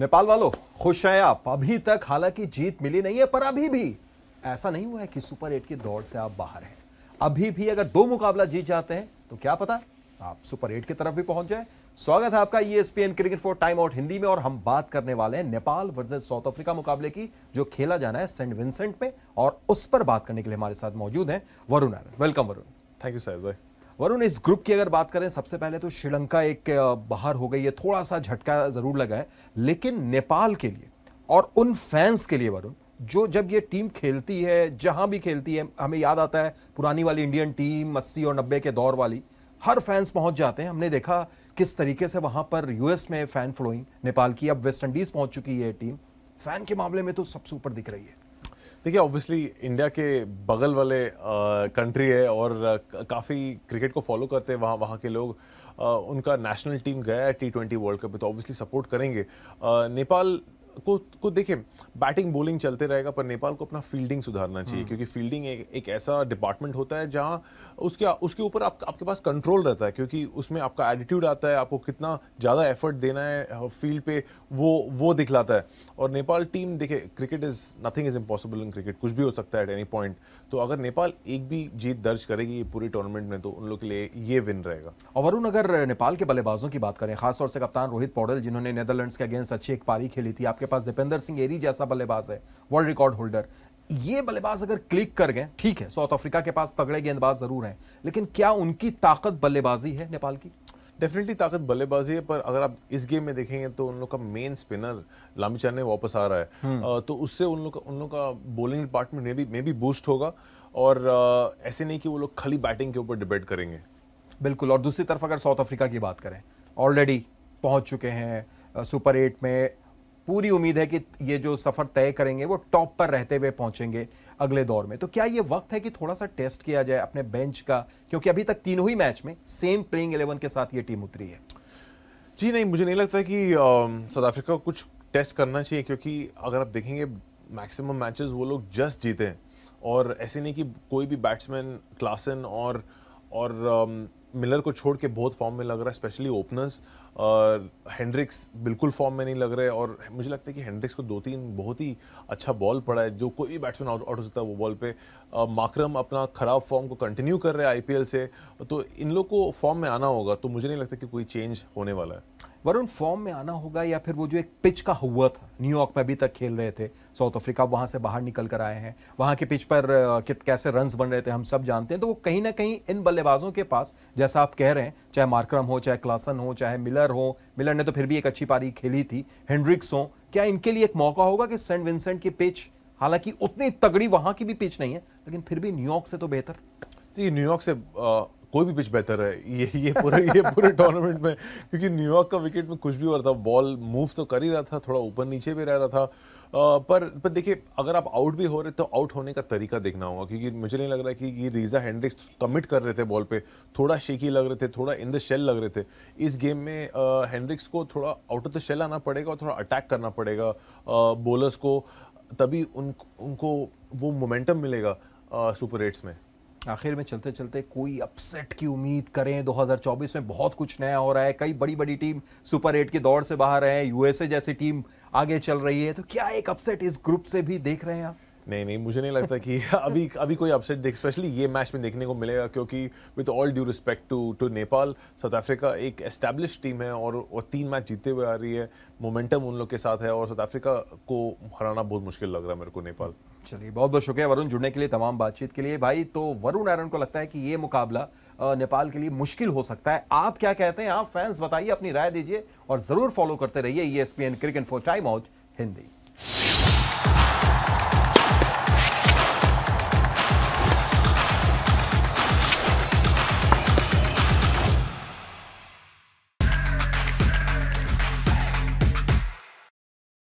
नेपाल वालों खुश हैं आप अभी तक हालांकि जीत मिली नहीं है पर अभी भी ऐसा नहीं हुआ है कि सुपर एट की दौड़ से आप बाहर हैं अभी भी अगर दो मुकाबला जीत जाते हैं तो क्या पता आप सुपर एट की तरफ भी पहुंच जाए स्वागत है आपका ये cricket for time out Hindi में और हम बात करने वाले हैं नेपाल वर्सेज साउथ अफ्रीका मुकाबले की जो खेला जाना है सेंट विंसेंट में और उस पर बात करने के लिए हमारे साथ मौजूद हैं Varun welcome Varun thank you sir भाई वरुण इस ग्रुप की अगर बात करें सबसे पहले तो श्रीलंका एक बाहर हो गई है थोड़ा सा झटका ज़रूर लगा है लेकिन नेपाल के लिए और उन फैंस के लिए वरुण जो जब ये टीम खेलती है जहां भी खेलती है हमें याद आता है पुरानी वाली इंडियन टीम अस्सी और नब्बे के दौर वाली हर फैंस पहुंच जाते हैं हमने देखा किस तरीके से वहां पर यूएस में फैन फ्लोइंग नेपाल की अब वेस्ट इंडीज पहुंच चुकी है टीम फैन के मामले में तो सबसे ऊपर दिख रही है देखिए ऑब्वियसली इंडिया के बगल वाले कंट्री है और काफ़ी क्रिकेट को फॉलो करते हैं वहाँ वहाँ के लोग आ, उनका नेशनल टीम गया है टी ट्वेंटी वर्ल्ड कप में तो ऑब्वियसली सपोर्ट करेंगे नेपाल को को देखिए बैटिंग बॉलिंग चलते रहेगा पर नेपाल को अपना फील्डिंग सुधारना चाहिए हम्म। क्योंकि फील्डिंग एक, एक ऐसा डिपार्टमेंट होता है जहाँ उसके उसके ऊपर आप, आपके पास कंट्रोल रहता है क्योंकि उसमें आपका एटीट्यूड आता है आपको कितना ज़्यादा एफर्ट देना है फील्ड पे वो वो दिखलाता है और नेपाल टीम देखे cricket is nothing is impossible in cricket कुछ भी हो सकता है एट एनी पॉइंट तो अगर नेपाल एक भी जीत दर्ज करेगी ये पूरे टूर्नामेंट में तो उन लोग के लिए ये विन रहेगा और वरुण अगर नेपाल के बल्लेबाजों की बात करें खासतौर से कप्तान रोहित पौडल जिन्होंने नेदरलैंड्स के अगेंस्ट अच्छी एक पारी खेली थी आप आपके पास दीपेंद्र सिंह एरी जैसा बल्लेबाज है वर्ल्ड रिकॉर्ड होल्डर ये बल्लेबाज अगर क्लिक कर गए ठीक है साउथ अफ्रीका के पास तगड़े गेंदबाज जरूर हैं लेकिन क्या उनकी ताकत बल्लेबाजी है नेपाल की डेफिनेटली ताकत बल्लेबाजी है पर अगर आप इस गेम में देखेंगे तो उन लोग का मेन स्पिनर लामी ने वापस आ रहा है आ, हम्म। तो उससे उन लोग का उन लोग का बॉलिंग डिपार्टमेंट में भी मे भी बूस्ट होगा और आ, ऐसे नहीं कि वो लोग खाली बैटिंग के ऊपर डिबेट करेंगे बिल्कुल और दूसरी तरफ अगर साउथ अफ्रीका की बात करें ऑलरेडी पहुंच चुके हैं सुपर एट में पूरी उम्मीद है कि ये जो सफ़र तय करेंगे वो टॉप पर रहते हुए पहुंचेंगे अगले दौर में तो क्या ये वक्त है कि थोड़ा सा टेस्ट किया जाए अपने बेंच का क्योंकि अभी तक तीनों ही मैच में सेम प्लेइंग एलेवन के साथ ये टीम उतरी है जी नहीं मुझे नहीं लगता कि साउथ अफ्रीका को कुछ टेस्ट करना चाहिए क्योंकि अगर आप देखेंगे मैक्सिमम मैचेस वो लोग जस्ट जीते हैं और ऐसे नहीं कि कोई भी बैट्समैन क्लासन और और मिलर को छोड़ के बहुत फॉर्म में लग रहा है स्पेशली ओपनर्स हैंड्रिक्स बिल्कुल फॉर्म में नहीं लग रहे और मुझे लगता है कि हैंड्रिक्स को दो तीन बहुत ही अच्छा बॉल पड़ा है जो कोई भी बैट्समैन आउट हो सकता है वो बॉल पे माक्रम अपना ख़राब फॉर्म को कंटिन्यू कर रहे हैं आई से तो इन लोग को फॉर्म में आना होगा तो मुझे नहीं लगता कि कोई चेंज होने वाला है वरुण फॉर्म में आना होगा या फिर वो जो एक पिच का हुआ था न्यूयॉर्क में अभी तक खेल रहे थे साउथ अफ्रीका वहाँ से बाहर निकल कर आए हैं वहाँ के पिच पर कैसे रन बन रहे थे हम सब जानते हैं तो वो कहीं ना कहीं इन बल्लेबाजों के पास जैसा आप कह रहे हैं चाहे मार्क्रम हो चाहे क्लासन हो चाहे मिलर हो मिलर ने तो फिर भी एक अच्छी पारी खेली थी हेनड्रिक्स हो क्या इनके लिए एक मौका होगा कि सेंट विंसेंट की पिच हालांकि उतनी तगड़ी वहाँ की भी पिच नहीं है लेकिन फिर भी न्यूयॉर्क से तो बेहतर जी न्यूयॉर्क से कोई भी पिच बेहतर है ये ये पूरे ये पूरे टूर्नामेंट में क्योंकि न्यूयॉर्क का विकेट में कुछ भी हो रहा था बॉल मूव तो कर ही रहा था थोड़ा ऊपर नीचे भी रह रहा था आ, पर पर देखिए अगर आप आउट भी हो रहे तो आउट होने का तरीका देखना होगा क्योंकि मुझे नहीं लग रहा कि ये रीजा हैंड्रिक्स कमिट कर रहे थे बॉल पे थोड़ा शेकी लग रहे थे थोड़ा इन द शेल लग रहे थे इस गेम में हैंड्रिक्स को थोड़ा आउट ऑफ द शेल आना पड़ेगा और थोड़ा अटैक करना पड़ेगा बॉलर्स को तभी उन उनको वो मोमेंटम मिलेगा सुपर एट्स में आखिर में चलते चलते कोई अपसेट की उम्मीद करें 2024 में बहुत कुछ नया हो रहा है कई बड़ी बड़ी टीम सुपर एट के दौड़ से बाहर है यूएसए जैसी टीम आगे चल रही है तो क्या एक अपसेट इस ग्रुप से भी देख रहे हैं आप नहीं नहीं मुझे नहीं लगता कि अभी अभी कोई अपसेट देख स्पेशली ये मैच में देखने को मिलेगा क्योंकि with all due respect to to Nepal South Africa एक एस्टेब्लिश टीम है और वो तीन मैच जीते हुए आ रही है मोमेंटम उन लोग के साथ है और साउथ अफ्रीका को हराना बहुत मुश्किल लग रहा है मेरे को नेपाल चलिए बहुत बहुत शुक्रिया वरुण जुड़ने के लिए तमाम बातचीत के लिए भाई तो वरुण नारायण को लगता है कि ये मुकाबला नेपाल के लिए मुश्किल हो सकता है आप क्या कहते हैं आप फैंस बताइए अपनी राय दीजिए और जरूर फॉलो करते रहिए E S cricket for time out Hindi